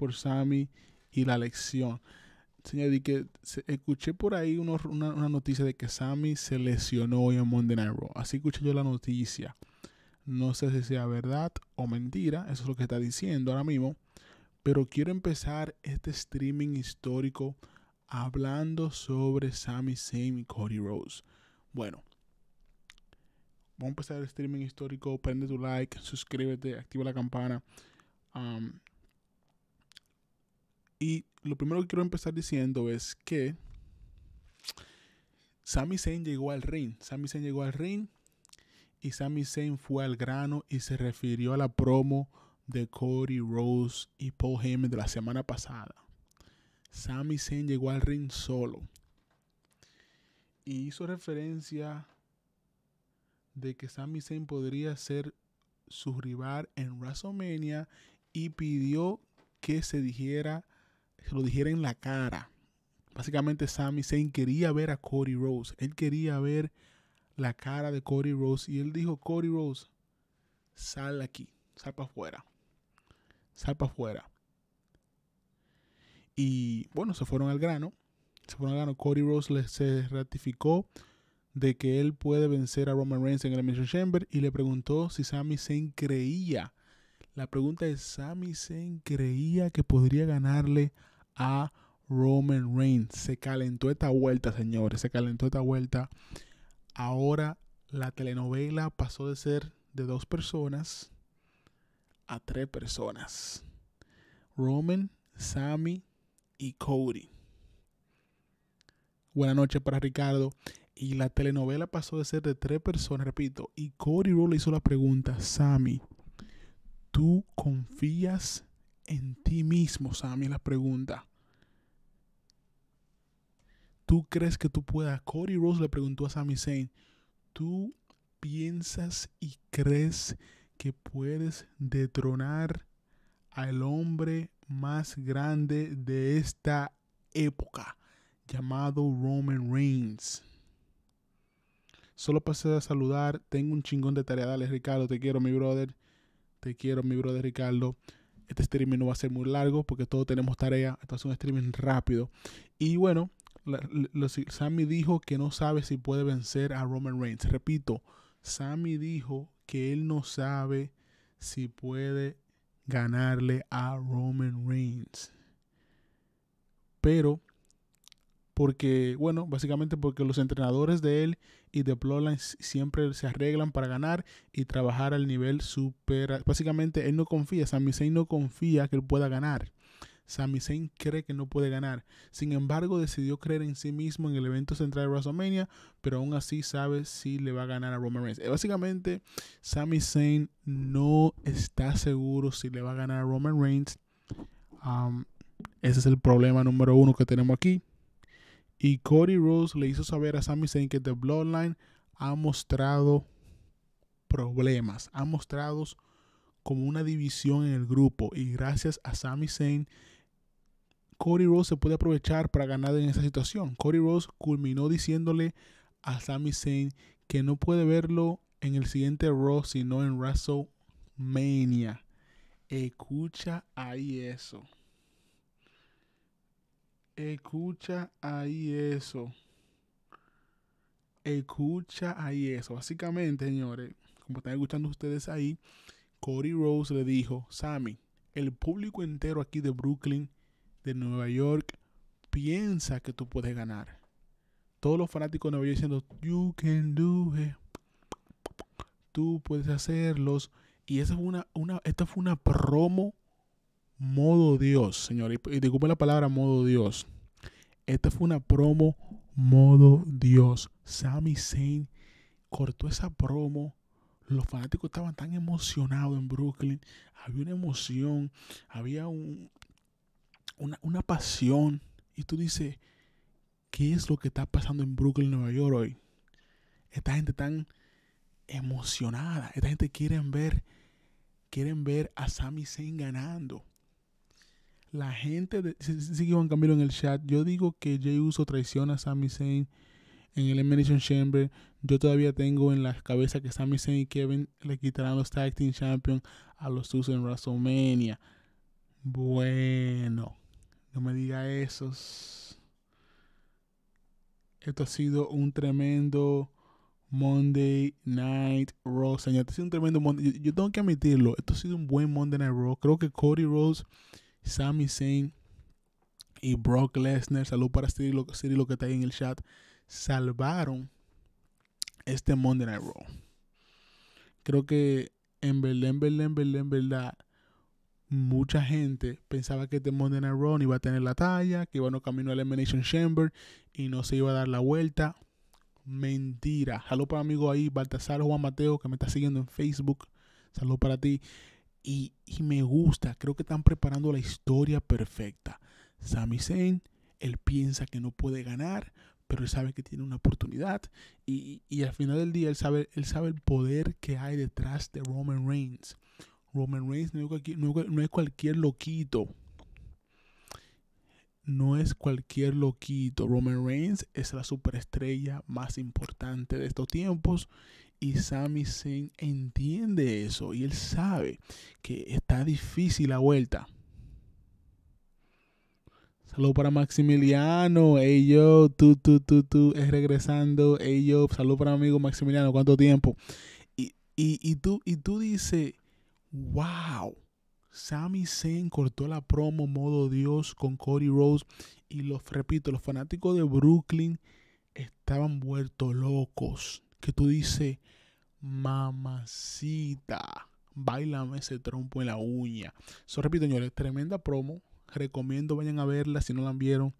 por Sammy y la lección. Señor, y que escuché por ahí una, noticia de que Sammy se lesionó hoy en Monday Night Raw. Así escuché yo la noticia. No sé si sea verdad o mentira, eso es lo que está diciendo ahora mismo. Pero quiero empezar este streaming histórico hablando sobre Sammy Zayn y Cody Rose. Bueno, vamos a empezar el streaming histórico. Prende tu like, suscríbete, activa la campana. Um, y lo primero que quiero empezar diciendo es que Sami Zayn llegó al ring. Sami Zayn llegó al ring y Sami Zayn fue al grano y se refirió a la promo de Cody Rose y Paul Heyman de la semana pasada. Sami Zayn llegó al ring solo y hizo referencia de que Sami Zayn podría ser su rival en WrestleMania y pidió que se dijera se lo dijera en la cara. Básicamente Sami Zayn quería ver a Cody Rose. Él quería ver la cara de Cody Rose. Y él dijo, Cody Rose, sal aquí, sal para afuera. Sal para afuera. Y bueno, se fueron al grano. Se fueron al grano. Cody Rose se ratificó de que él puede vencer a Roman Reigns en el Mission Chamber y le preguntó si Sami Zayn creía. La pregunta es, ¿Sami Zayn creía que podría ganarle a Roman Reigns. Se calentó esta vuelta, señores. Se calentó esta vuelta. Ahora la telenovela pasó de ser de dos personas a tres personas. Roman, Sammy y Cody. Buenas noches para Ricardo. Y la telenovela pasó de ser de tres personas, repito. Y Cody Rowe le hizo la pregunta, Sammy, ¿tú confías en ti mismo? Sammy la pregunta. ¿tú crees que tú puedas? Cody Rose le preguntó a Sami Zayn, ¿tú piensas y crees que puedes detronar al hombre más grande de esta época llamado Roman Reigns? Solo pasé a saludar, tengo un chingón de tarea, dale Ricardo, te quiero mi brother, te quiero mi brother Ricardo este streaming no va a ser muy largo porque todos tenemos tarea, esto es un streaming rápido. Y bueno, Sammy dijo que no sabe si puede vencer a Roman Reigns. Repito, Sammy dijo que él no sabe si puede ganarle a Roman Reigns. Pero, porque, bueno, básicamente porque los entrenadores de él y de Plotline siempre se arreglan para ganar y trabajar al nivel super. Básicamente, él no confía, Sammy Zayn no confía que él pueda ganar. Sami Zayn cree que no puede ganar. Sin embargo, decidió creer en sí mismo en el evento central de WrestleMania, pero aún así sabe si le va a ganar a Roman Reigns. Eh, básicamente, Sami Zayn no está seguro si le va a ganar a Roman Reigns. ese es el problema número uno que tenemos aquí. Y Cody Rose le hizo saber a Sami Zayn que The Bloodline ha mostrado problemas, ha mostrado como una división en el grupo. Y gracias a Sami Zayn Cody Rose se puede aprovechar para ganar en esa situación. Cody Rose culminó diciéndole a Sami Zayn que no puede verlo en el siguiente Raw, sino en WrestleMania. Escucha ahí eso. Escucha ahí eso. Escucha ahí eso. Básicamente, señores, como están escuchando ustedes ahí, Cody Rose le dijo, Sammy, el público entero aquí de Brooklyn de Nueva York piensa que tú puedes ganar. Todos los fanáticos de Nueva York diciendo, you can do it. Tú puedes hacerlos. Y esa fue una, una, esta fue una promo modo Dios, señor. Y, te disculpe la palabra modo Dios. Esta fue una promo modo Dios. Sammy Zayn cortó esa promo. Los fanáticos estaban tan emocionados en Brooklyn. Había una emoción. Había un, una, pasión. Y tú dices, ¿qué es lo que está pasando en Brooklyn, Nueva York hoy? Esta gente tan emocionada. Esta gente quieren ver, quieren ver a Sami Zayn ganando. La gente, sigue Juan Camilo en el chat, yo digo que Jay Uso traiciona a Sami Zayn en el Elimination Chamber. Yo todavía tengo en la cabeza que Sami Zayn y Kevin le quitarán los Tag Team Champions a los Usos en WrestleMania. Bueno. No me diga esos. Esto ha sido un tremendo Monday Night Raw, señor. Esto ha sido un tremendo Monday. Yo, tengo que admitirlo. Esto ha sido un buen Monday Night Raw. Creo que Cody Rose, Sami Zayn y Brock Lesnar, salud para Siri lo que está ahí en el chat, salvaron este Monday Night Raw. Creo que en verdad, en verdad, en verdad mucha gente pensaba que The este Monday Night Raw iba a tener la talla, que iba a camino a Elimination Chamber y no se iba a dar la vuelta. Mentira. Saludos para mi amigo ahí, Baltasar Juan Mateo, que me está siguiendo en Facebook. Saludo para ti. Y, me gusta, creo que están preparando la historia perfecta. Sami Zayn, él piensa que no puede ganar, pero él sabe que tiene una oportunidad. Y, y, al final del día, él sabe, él sabe el poder que hay detrás de Roman Reigns. Roman Reigns no es cualquier, cualquier loquito. No es cualquier loquito. Roman Reigns es la superestrella más importante de estos tiempos y Sami Zayn entiende eso y él sabe que está difícil la vuelta. Salud para Maximiliano. ello yo, tú, tú, tú, tú, es regresando. Hey yo, para mi amigo Maximiliano. ¿Cuánto tiempo? Y, tú, y tú dices, wow. Sami Zayn cortó la promo modo Dios con Cody Rose. Y los repito, los fanáticos de Brooklyn estaban vueltos locos. Que tú dices, mamacita, bailame ese trompo en la uña. Eso repito, señores, tremenda promo. Recomiendo vayan a verla si no la vieron.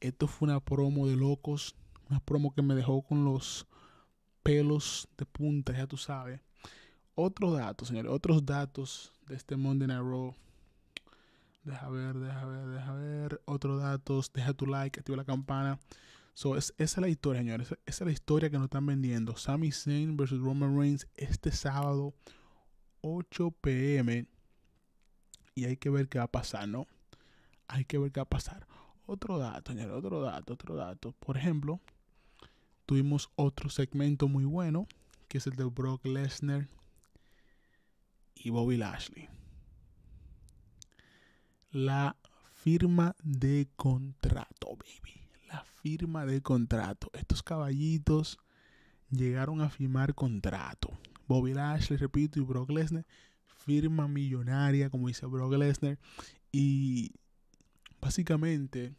Esto fue una promo de locos. Una promo que me dejó con los pelos de punta, ya tú sabes. Otros datos, señores, otros datos de este Monday Night Raw. Deja ver, deja ver, deja ver. Otros datos, deja tu like, activa la campana. So, esa es la historia, señores. Esa, es la historia que nos están vendiendo. Sami Zayn versus Roman Reigns este sábado, 8 pm. Y hay que ver qué va a pasar, ¿no? Hay que ver qué va a pasar. Otro dato, señores, otro dato, otro dato. Por ejemplo, tuvimos otro segmento muy bueno, que es el de Brock Lesnar y Bobby Lashley. La firma de contrato, baby. La firma de contrato. Estos caballitos llegaron a firmar contrato. Bobby Lashley, repito, y Brock Lesnar. Firma millonaria, como dice Brock Lesnar. Y básicamente,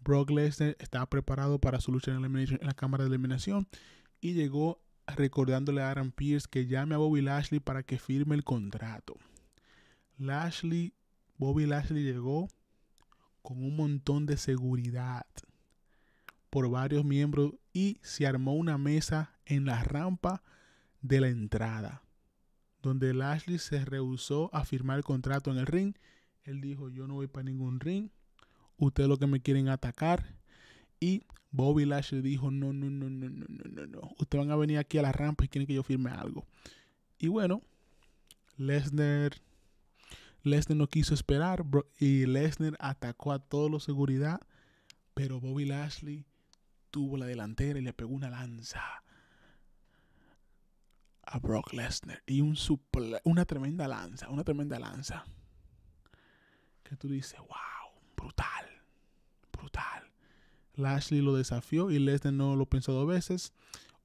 Brock Lesnar estaba preparado para su lucha en, elimination, en la cámara de eliminación y llegó recordándole a Aaron Pierce que llame a Bobby Lashley para que firme el contrato. Lashley, Bobby Lashley llegó con un montón de seguridad por varios miembros y se armó una mesa en la rampa de la entrada, donde Lashley se rehusó a firmar el contrato en el ring. Él dijo, yo no voy para ningún ring, ustedes lo que me quieren atacar. Y Bobby Lashley dijo, no, no, no, no, no, no, no, no. Ustedes van a venir aquí a la rampa y quieren que yo firme algo. Y bueno, Lesnar, Lesnar no quiso esperar y Lesnar atacó a todos los seguridad, pero Bobby Lashley tuvo la delantera y le pegó una lanza a Brock Lesnar y un una tremenda lanza, una tremenda lanza. Que tú dices, wow, brutal, brutal. Lashley lo desafió y Lesnar no lo pensó dos veces.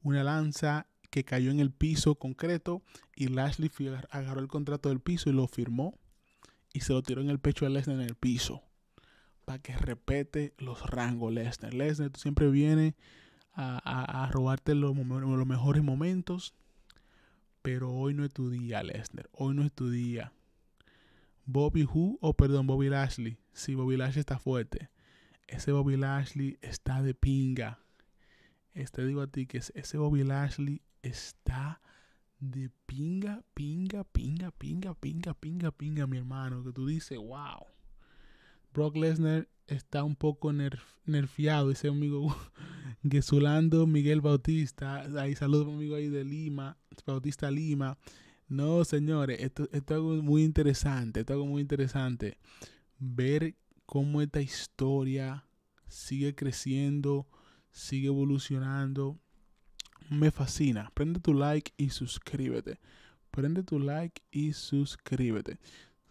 Una lanza que cayó en el piso concreto y Lashley agarró el contrato del piso y lo firmó y se lo tiró en el pecho a Lesnar en el piso para que repete los rangos Lesnar. Lesnar, tú siempre vienes a, robarte los, los mejores momentos, pero hoy no es tu día, Lesnar. Hoy no es tu día. Bobby Who, o oh, perdón, Bobby Lashley. Si Bobby Lashley está fuerte. Ese Bobby Lashley está de pinga. Este digo a ti que ese Bobby Lashley está de pinga, pinga, pinga, pinga, pinga, pinga, pinga, mi hermano. Que tú dices, wow. Brock Lesnar está un poco nerf, nerfiado, dice amigo Gesulando Miguel Bautista. Ahí saludos amigo ahí de Lima, Bautista Lima. No, señores, esto, esto es algo muy interesante, esto es algo muy interesante. Ver cómo esta historia sigue creciendo, sigue evolucionando. Me fascina. Prende tu like y suscríbete. Prende tu like y suscríbete.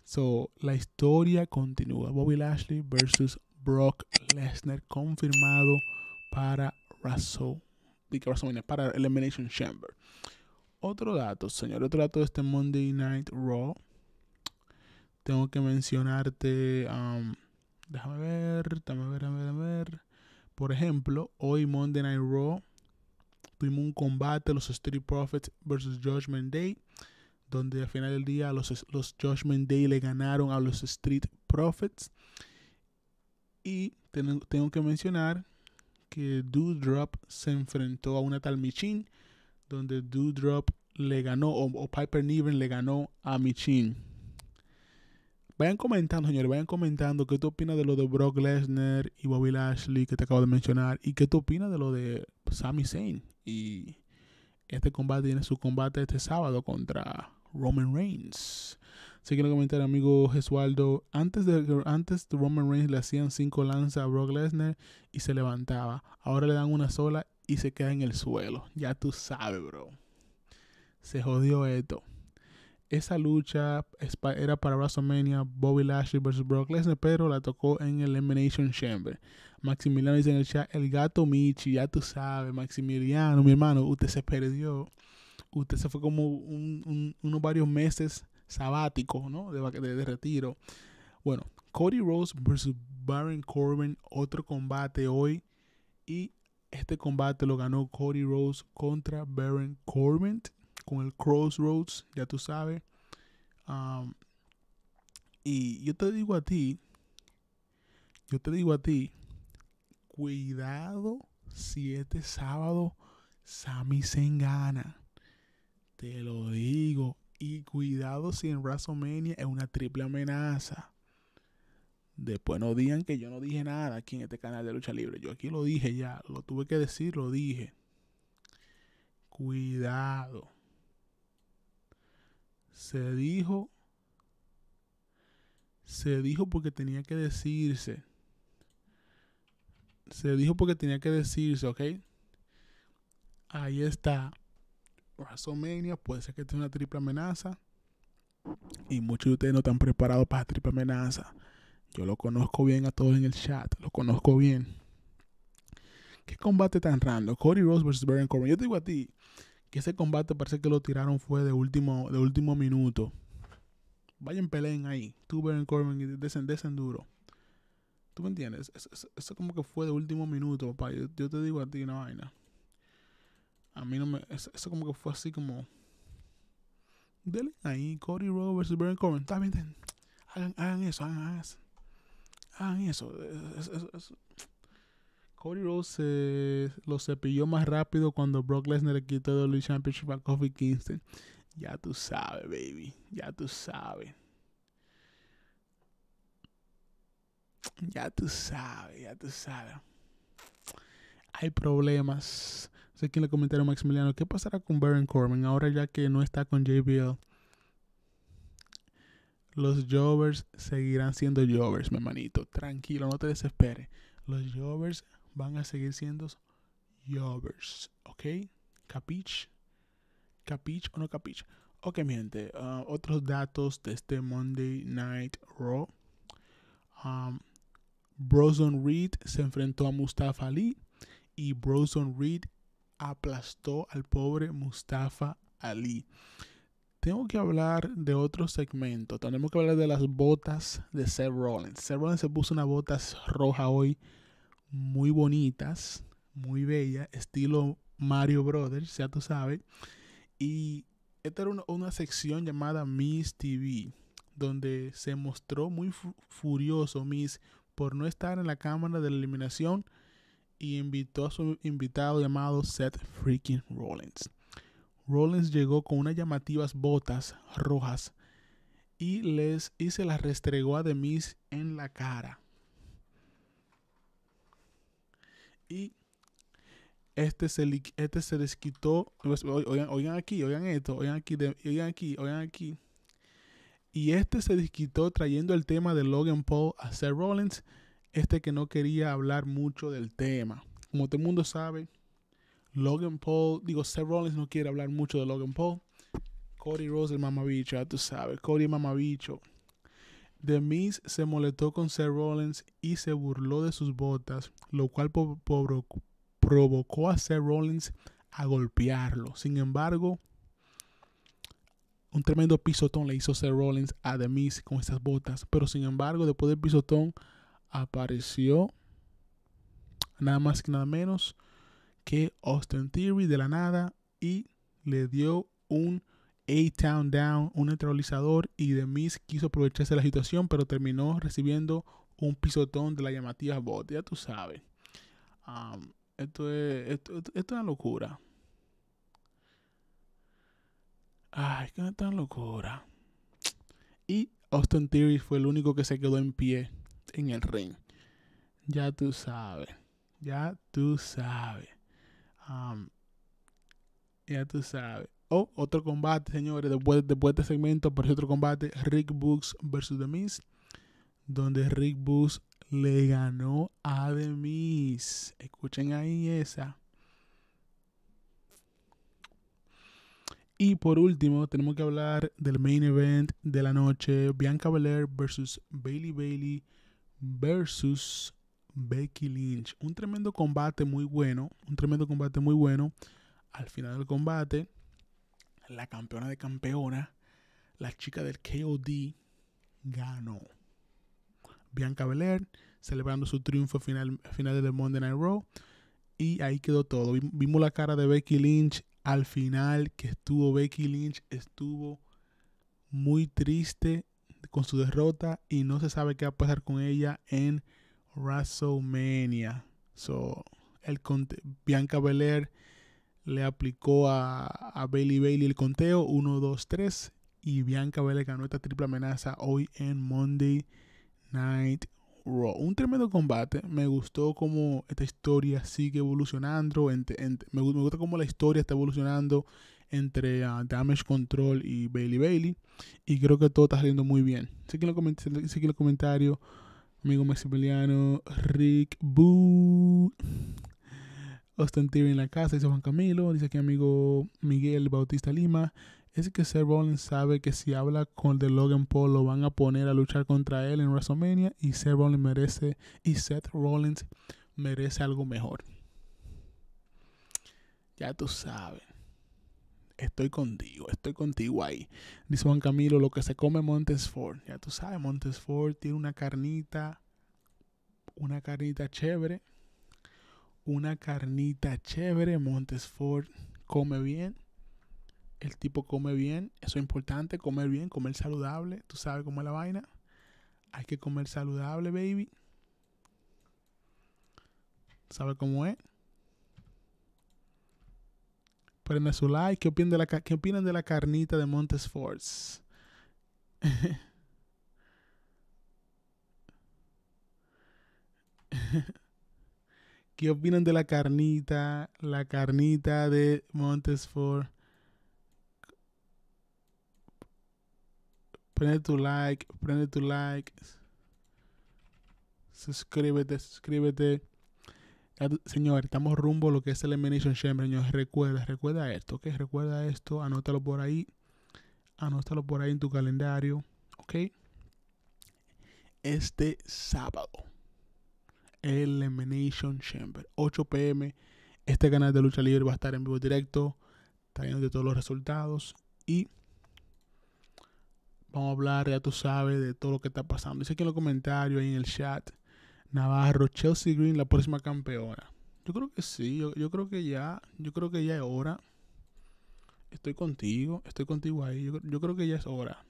So, la historia continúa. Bobby Lashley versus Brock Lesnar confirmado para Para Elimination Chamber. Otro dato, señor. Otro dato de este Monday Night Raw. Tengo que mencionarte. Um, Déjame ver, déjame ver, déjame ver, Por ejemplo, hoy Monday Night Raw tuvimos un combate, los Street Profits versus Judgment Day, donde al final del día los, los Judgment Day le ganaron a los Street Profits. Y tengo que mencionar que Doodrop se enfrentó a una tal Michin, donde Dudrop le ganó, o, o Piper Niven le ganó a Michin. Vayan comentando, señores, vayan comentando qué tú opinas de lo de Brock Lesnar y Bobby Lashley que te acabo de mencionar y qué tú opinas de lo de Sami Zayn. Y este combate tiene su combate este sábado contra Roman Reigns. Si quiere comentar, amigo Jesualdo, antes de, antes de Roman Reigns le hacían cinco lanzas a Brock Lesnar y se levantaba. Ahora le dan una sola y se queda en el suelo. Ya tú sabes, bro. Se jodió esto esa lucha era para WrestleMania Bobby Lashley versus Brock Lesnar, pero la tocó en Elimination Chamber. Maximiliano dice en el chat, el gato Michi, ya tú sabes, Maximiliano, mi hermano, usted se perdió. Usted se fue como unos varios meses sabáticos, ¿no? De, de, de, retiro. Bueno, Cody Rose versus Baron Corbin, otro combate hoy. Y este combate lo ganó Cody Rose contra Baron Corbin con el Crossroads, ya tú sabes. y yo te digo a ti, yo te digo a ti, cuidado si este sábado Sami se engana. Te lo digo. Y cuidado si en WrestleMania es una triple amenaza. Después no digan que yo no dije nada aquí en este canal de lucha libre. Yo aquí lo dije ya, lo tuve que decir, lo dije. Cuidado. Se dijo. Se dijo porque tenía que decirse. Se dijo porque tenía que decirse, ¿ok? Ahí está. WrestleMania puede ser que tenga una triple amenaza. Y muchos de ustedes no están preparados para la triple amenaza. Yo lo conozco bien a todos en el chat. Lo conozco bien. ¿Qué combate tan random? Cody Rose versus Baron Corbin. Yo te digo a ti, que ese combate parece que lo tiraron fue de último, de último minuto. Vayan peleen ahí. Tú, Baron Corbin, y desen, duro. ¿Tú me entiendes? Eso, como que fue de último minuto, papá. Yo, te digo a ti una vaina. A mí no me... Eso, como que fue así como... Delen ahí, Cody Rhodes versus Baron Corbin. Está bien, hagan, hagan, eso, hagan, eso. Hagan eso. eso Cody Rhodes lo cepilló más rápido cuando Brock Lesnar le quitó el WWE Championship a Kofi Kingston. Ya tú sabes, baby. Ya tú sabes. Ya tú sabes, ya tú sabes. Hay problemas. Sé que le comentaron Maximiliano, ¿qué pasará con Baron Corbin ahora ya que no está con JBL? Los Jovers seguirán siendo Jovers, mi hermanito. Tranquilo, no te desesperes. Los Jovers van a seguir siendo jobbers, ¿ok? Capiche, capiche o no capich. Ok, mi gente, ah, otros datos de este Monday Night Raw. Um, Broson Reed se enfrentó a Mustafa Ali y Broson Reed aplastó al pobre Mustafa Ali. Tengo que hablar de otro segmento. Tenemos que hablar de las botas de Seth Rollins. Seth Rollins se puso una botas roja hoy muy bonitas, muy bella, estilo Mario Brothers, ya tú sabes. Y esta era una, sección llamada Miss TV, donde se mostró muy furioso Miss por no estar en la cámara de la eliminación y invitó a su invitado llamado Seth Freaking Rollins. Rollins llegó con unas llamativas botas rojas y, les, se las restregó a Miss en la cara. Y este se, este se pues, Oigan, aquí, oigan esto, oigan aquí, oigan aquí, oigan aquí. Y este se desquitó trayendo el tema de Logan Paul a Seth Rollins. Este que no quería hablar mucho del tema. Como todo el mundo sabe, Logan Paul, digo, Seth Rollins no quiere hablar mucho de Logan Paul. Cody Rose, el mamabicho, ya tú sabes. Cody, mamabicho. The se molestó con Seth Rollins y se burló de sus botas, lo cual provocó a Seth Rollins a golpearlo. Sin embargo, un tremendo pisotón le hizo Seth Rollins a The con estas botas. Pero sin embargo, después del pisotón apareció nada más que nada menos que Austin Theory de la nada y le dio un a-Town Down, un neutralizador, y Demis quiso aprovecharse de la situación, pero terminó recibiendo un pisotón de la llamativa bot, ya tú sabes. Um, esto, es, es una locura. Ay, qué tan locura. Y Austin Theory fue el único que se quedó en pie en el ring. Ya tú sabes. Ya tú sabes. Um, ya tú sabes. Oh, otro combate, señores, después, de este segmento por otro combate, Rick Books versus The Miz, donde Rick Books le ganó a The Miz. Escuchen ahí esa. Y por último, tenemos que hablar del main event de la noche, Bianca Belair versus Bailey Bailey versus Becky Lynch. Un tremendo combate muy bueno, un tremendo combate muy bueno. Al final del combate, la campeona de campeona, la chica del KOD, ganó. Bianca Belair celebrando su triunfo final, final del Monday Night Raw. Y ahí quedó todo. Vimos la cara de Becky Lynch al final que estuvo. Becky Lynch estuvo muy triste con su derrota y no se sabe qué va a pasar con ella en WrestleMania. So, el Bianca Belair le aplicó a, Bailey Bailey el conteo 1, 2, 3 y Bianca Belair ganó esta triple amenaza hoy en Monday Night Raw. Un tremendo combate, me gustó cómo esta historia sigue evolucionando, entre, me, gusta cómo la historia está evolucionando entre ah, Damage Control y Bailey Bailey y creo que todo está saliendo muy bien. Así que en en los comentarios, amigo Maximiliano, Rick Boo. Austin en la casa, dice Juan Camilo, dice aquí amigo Miguel Bautista Lima, es que Seth Rollins sabe que si habla con el de Logan Paul lo van a poner a luchar contra él en WrestleMania y Seth Rollins merece, y Seth Rollins merece algo mejor. Ya tú sabes. Estoy contigo, estoy contigo ahí. Dice Juan Camilo, lo que se come Montes Ford, Ya tú sabes, Montes Ford tiene una carnita, una carnita chévere una carnita chévere. Montesfort come bien. El tipo come bien. Eso es importante, comer bien, comer saludable. Tú sabes cómo es la vaina. Hay que comer saludable, baby. ¿Sabe cómo es? Prende su like. ¿Qué opinan de la, qué opinan de la carnita de Montesfort? ¿Qué opinan de la carnita? La carnita de Montesfor Prende tu like, prende tu like. Suscríbete, suscríbete. Señor, estamos rumbo a lo que es el Elimination Chamber, señor. Recuerda, recuerda esto, ¿ok? Recuerda esto, anótalo por ahí. Anótalo por ahí en tu calendario, ¿ok? Este sábado Elimination Chamber. 8 pm. Este canal de lucha libre va a estar en vivo directo, viendo todos los resultados. Y vamos a hablar, ya tú sabes, de todo lo que está pasando. Dice aquí en los comentarios, ahí en el chat, Navarro, Chelsea Green, la próxima campeona. Yo creo que sí, yo, creo que ya, yo creo que ya es hora. Estoy contigo, estoy contigo ahí. yo creo que ya es hora.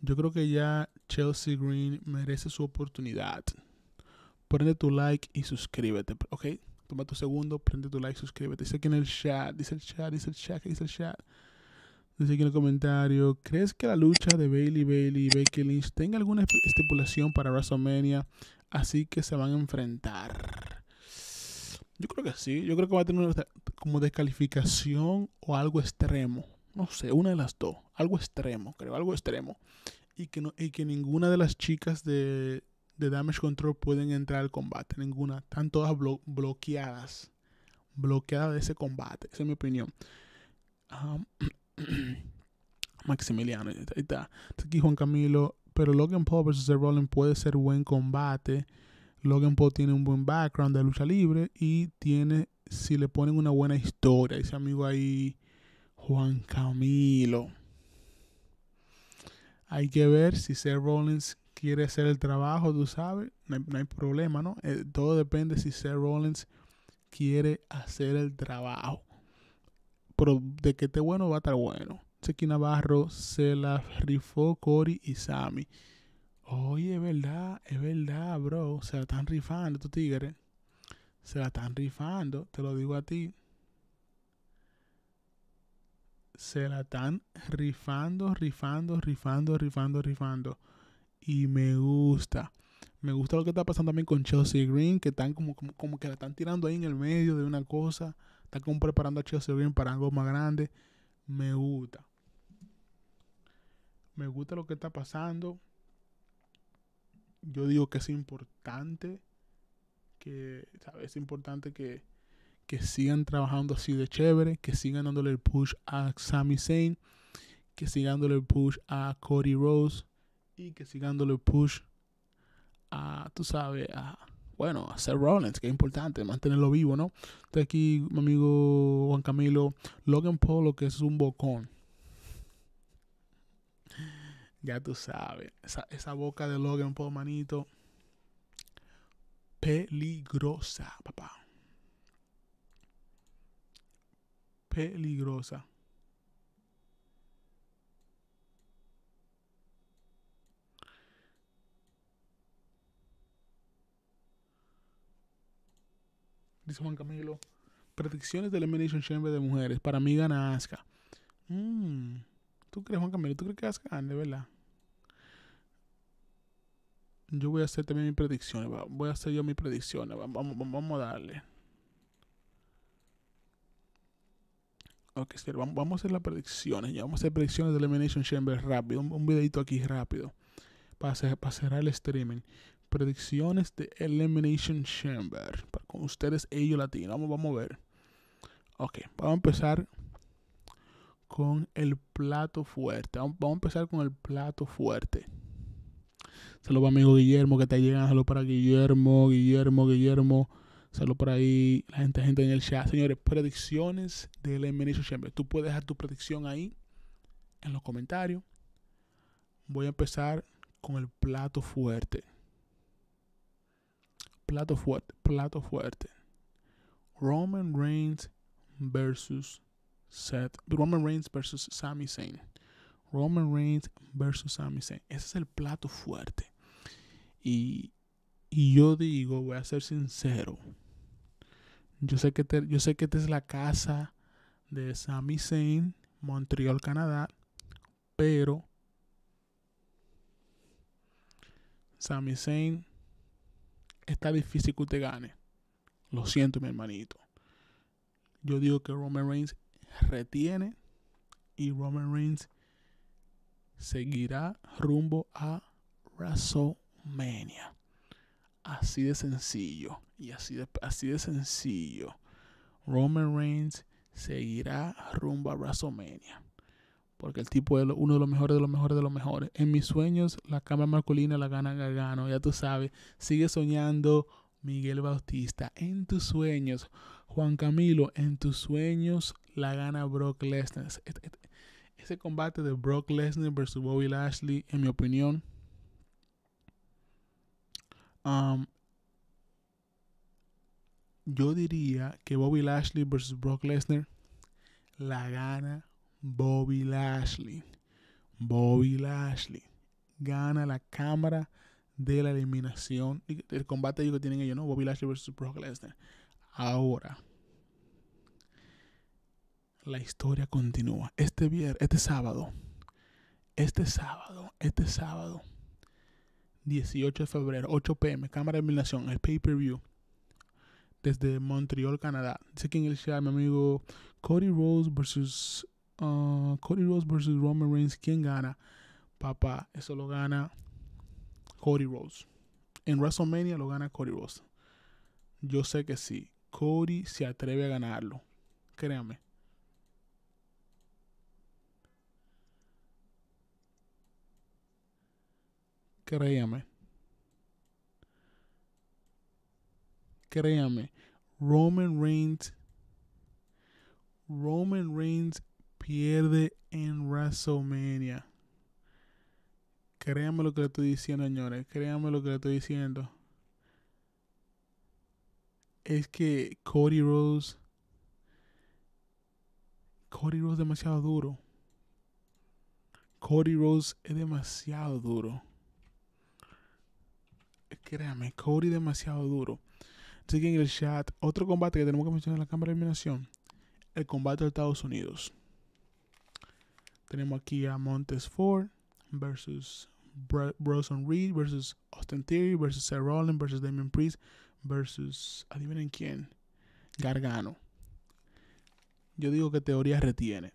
Yo creo que ya Chelsea Green merece su oportunidad. Prende tu like y suscríbete, ¿ok? Toma tu segundo, prende tu like, suscríbete. Dice aquí en el chat, dice el chat, dice el chat, dice el chat. Dice aquí en el comentario, ¿crees que la lucha de Bailey Bailey y Becky Lynch tenga alguna estipulación para WrestleMania? Así que se van a enfrentar. Yo creo que sí, yo creo que va a tener como descalificación o algo extremo. No sé, una de las dos, algo extremo, creo, algo extremo y que, no, que ninguna de las chicas de, Damage Control pueden entrar al combate. Ninguna. Están todas bloqueadas. Bloqueadas de ese combate. Esa es mi opinión. Maximiliano. Ahí está. aquí Juan Camilo. Pero Logan Paul vs. The puede ser buen combate. Logan Paul tiene un buen background de lucha libre. Y tiene, si le ponen una buena historia. Ese amigo ahí, Juan Camilo. Hay que ver si Seth Rollins quiere hacer el trabajo, tú sabes, no hay, problema, ¿no? Eh, todo depende si Seth Rollins quiere hacer el trabajo. Pero de que esté bueno, va a estar bueno. Chequi Navarro se la rifó Cory y Sammy. Oye, es verdad, es verdad, bro. Se la están rifando tu tigre. Se la están rifando, te lo digo a ti se la están rifando, rifando, rifando, rifando, rifando. Y me gusta. Me gusta lo que está pasando también con Chelsea Green, que están como, como, que la están tirando ahí en el medio de una cosa. Están como preparando a Chelsea Green para algo más grande. Me gusta. Me gusta lo que está pasando. Yo digo que es importante. Que, ¿sabes? Es importante que que sigan trabajando así de chévere, que sigan dándole el push a Sami Zayn, que sigan dándole el push a Cody Rose y que sigan dándole el push a, tú sabes, a, bueno, a Seth Rollins, que es importante mantenerlo vivo, ¿no? Estoy aquí mi amigo Juan Camilo, Logan Paul, lo que es un bocón. Ya tú sabes, esa, esa boca de Logan Paul, manito. Peligrosa, papá. peligrosa. Dice Juan Camilo. Predicciones de Elimination Chamber de mujeres. Para mí gana Asuka. Mm, ¿Tú crees, Juan Camilo? ¿Tú crees que Asuka de verdad? Yo voy a hacer también mi predicciones. Voy a hacer yo mi predicciones. vamos a darle. vamos a hacer las predicciones. Ya vamos a hacer predicciones de Elimination Chamber rápido. Un, videito aquí rápido. Para, cerrar el streaming. Predicciones de Elimination Chamber. con ustedes, ellos latinos. Vamos, a ver. Ok, vamos a empezar con el plato fuerte. Vamos, a empezar con el plato fuerte. Saludos, amigo Guillermo, que te llegan, Saludos para Guillermo, Guillermo, Guillermo. Salud por ahí, la gente, gente en el chat. Señores, predicciones del MNH Chamber. Tú puedes dejar tu predicción ahí en los comentarios. Voy a empezar con el plato fuerte. Plato fuerte, plato fuerte. Roman Reigns versus Seth. Roman Reigns versus Sami Zayn. Roman Reigns versus Sami Zayn. Ese es el plato fuerte. Y y yo digo, voy a ser sincero. Yo sé que, yo sé que esta es la casa de Sami Zayn, Montreal, Canadá. Pero Sami Zayn está difícil que usted gane. Lo siento, mi hermanito. Yo digo que Roman Reigns retiene y Roman Reigns seguirá rumbo a WrestleMania. Así de sencillo. Y así de, así de sencillo. Roman Reigns seguirá rumbo a WrestleMania. Porque el tipo es uno de los mejores, de los mejores, de los mejores. En mis sueños, la cámara masculina la gana Gargano. Ya tú sabes. Sigue soñando Miguel Bautista. En tus sueños, Juan Camilo. En tus sueños, la gana Brock Lesnar. Ese combate de Brock Lesnar versus Bobby Lashley, en mi opinión, Um, yo diría que Bobby Lashley versus Brock Lesnar la gana Bobby Lashley. Bobby Lashley gana la cámara de la eliminación, el combate que tienen ellos, ¿no? Bobby Lashley versus Brock Lesnar. Ahora, la historia continúa. Este viernes, este sábado, este sábado, este sábado. 18 de febrero, 8 pm, Cámara de Eliminación, el pay-per-view desde Montreal, Canadá. sé que en el chat, mi amigo Cody Rose versus ah, Cody Rose versus Roman Reigns, ¿quién gana? Papá, eso lo gana Cody Rose. En WrestleMania lo gana Cody Rose. Yo sé que sí. Cody se atreve a ganarlo. Créame. Créame. Créame. Roman Reigns. Roman Reigns pierde en WrestleMania. Créame lo que le estoy diciendo, señores. Créame lo que le estoy diciendo. Es que Cody Rose. Cody Rose es demasiado duro. Cody Rose es demasiado duro créame, Cody demasiado duro. Así que en el chat, otro combate que tenemos que mencionar en la cámara de eliminación, el combate de Estados Unidos. Tenemos aquí a Montes Ford versus Bronson Reed versus Austin Theory versus Seth Rollins versus Damien Priest versus, adivinen quién, Gargano. Yo digo que teoría retiene.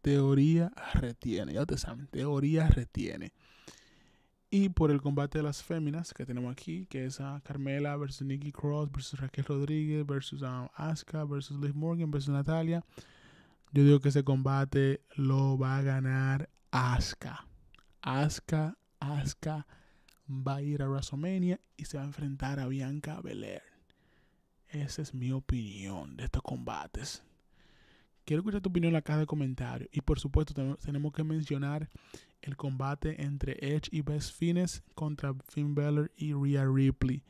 Teoría retiene, ya te saben, teoría retiene. Y por el combate de las féminas que tenemos aquí, que es a Carmela versus Nikki Cross versus Raquel Rodríguez versus Aska ah, Asuka versus Liz Morgan versus Natalia. Yo digo que ese combate lo va a ganar Asuka. Asuka, Asuka va a ir a WrestleMania y se va a enfrentar a Bianca Belair. Esa es mi opinión de estos combates. Quiero escuchar tu opinión en la caja de comentarios. Y por supuesto tenemos que mencionar el combate entre Edge y Best Fines contra Finn Balor y Rhea Ripley.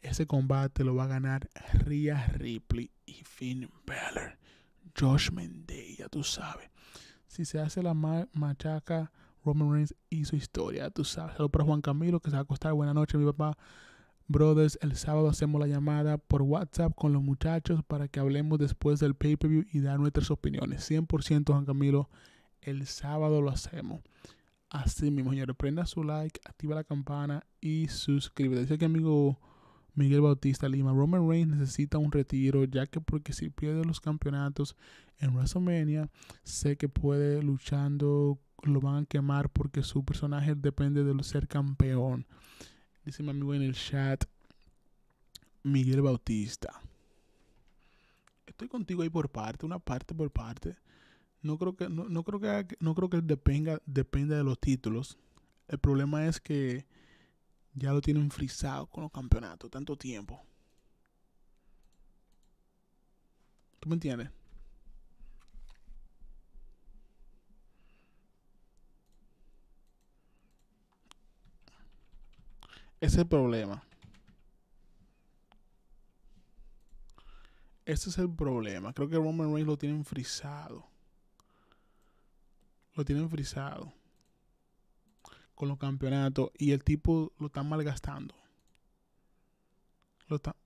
Ese combate lo va a ganar Rhea Ripley y Finn Balor. Josh Mendez ya tú sabes. Si se hace la machaca, Roman Reigns hizo historia, tú sabes. Saludos para Juan Camilo, que se va a acostar. Buenas noches, mi papá. Brothers, el sábado hacemos la llamada por WhatsApp con los muchachos para que hablemos después del pay-per-view y dar nuestras opiniones. 100% Juan Camilo, el sábado lo hacemos. Así mismo, señores, prenda su like, activa la campana y suscríbete. Dice que amigo Miguel Bautista Lima, Roman Reigns necesita un retiro, ya que porque si pierde los campeonatos en WrestleMania, sé que puede luchando, lo van a quemar porque su personaje depende de ser campeón. Dice mi amigo en el chat, Miguel Bautista. Estoy contigo ahí por parte, una parte por parte. No creo que, no, creo que, no creo que dependa, dependa de los títulos. El problema es que ya lo tienen frisado con los campeonatos, tanto tiempo. ¿Tú me entiendes? Ese es el problema. Ese es el problema. Creo que Roman Reigns lo tienen frisado lo tienen frisado con los campeonatos y el tipo lo está malgastando. Lo está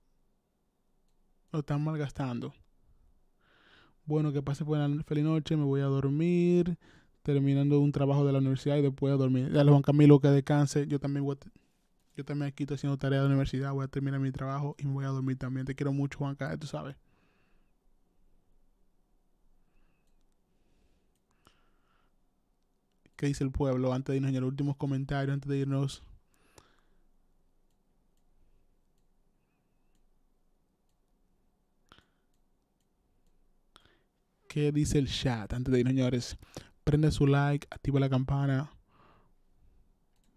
lo están malgastando. Bueno, que pase buena feliz noche, me voy a dormir, terminando un trabajo de la universidad y después a dormir. Dale Juan Camilo que descanse, yo también yo también aquí estoy haciendo tarea de universidad, voy a terminar mi trabajo y me voy a dormir también. Te quiero mucho, Juan Juanca, tú sabes. qué dice el pueblo antes de irnos en últimos comentarios, antes de irnos. ¿Qué dice el chat? Antes de irnos, señores, prende su like, activa la campana.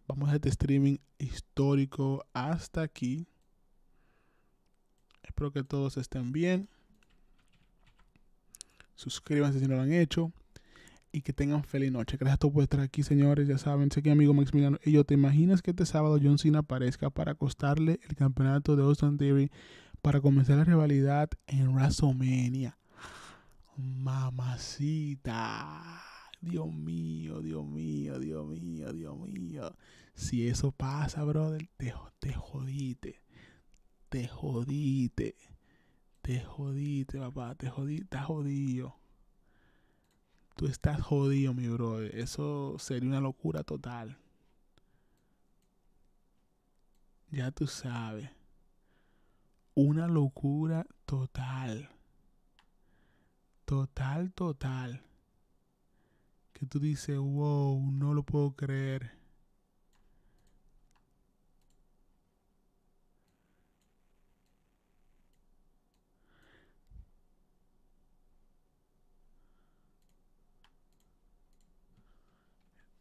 Vamos a este streaming histórico hasta aquí. Espero que todos estén bien. Suscríbanse si no lo han hecho y que tengan feliz noche. Gracias a todos por estar aquí, señores. Ya saben, sé que amigo Maximiliano y yo, ¿te imaginas que este sábado John Cena aparezca para acostarle el campeonato de Austin Theory para comenzar la rivalidad en WrestleMania? Mamacita. Dios mío, Dios mío, Dios mío, Dios mío. Si eso pasa, brother, te, jodiste. jodite. Te jodite. Te jodite, papá. Te jodiste, jodido. Tú estás jodido, mi brother. Eso sería una locura total. Ya tú sabes. Una locura total. Total, total. Que tú dices, wow, no lo puedo creer.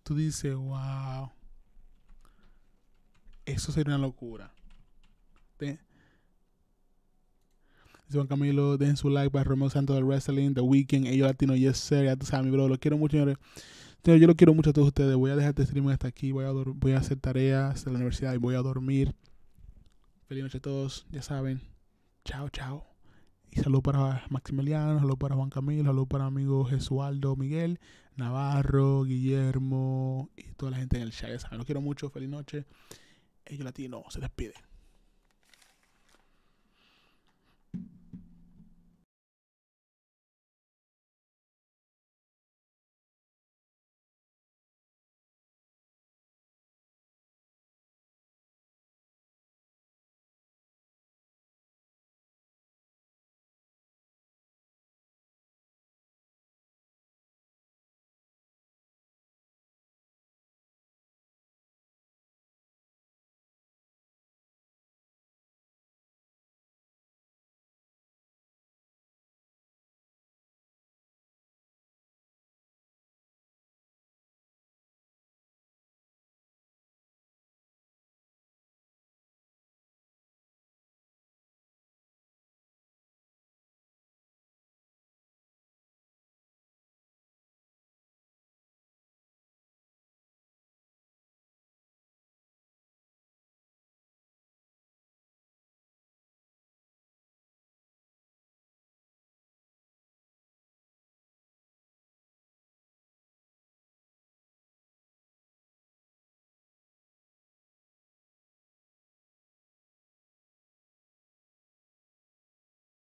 tú dices, wow, eso sería una locura. Juan Camilo, den su like para Romeo Santos del Wrestling, The Weeknd, Ellos Latino, Yes Sir, ya tú sabes, mi bro, lo quiero mucho, señores. Señor, yo lo quiero mucho a todos ustedes. Voy a dejar este stream hasta aquí, voy a, voy a hacer tareas de la universidad y voy a dormir. Feliz noche a todos, ya saben. Chao, chao. Y saludo para Maximiliano, saludo para Juan Camilo, saludo para amigo Jesualdo Miguel, Navarro, Guillermo y toda la gente en el chat. quiero mucho. Feliz noche. Ellos Latino se despide.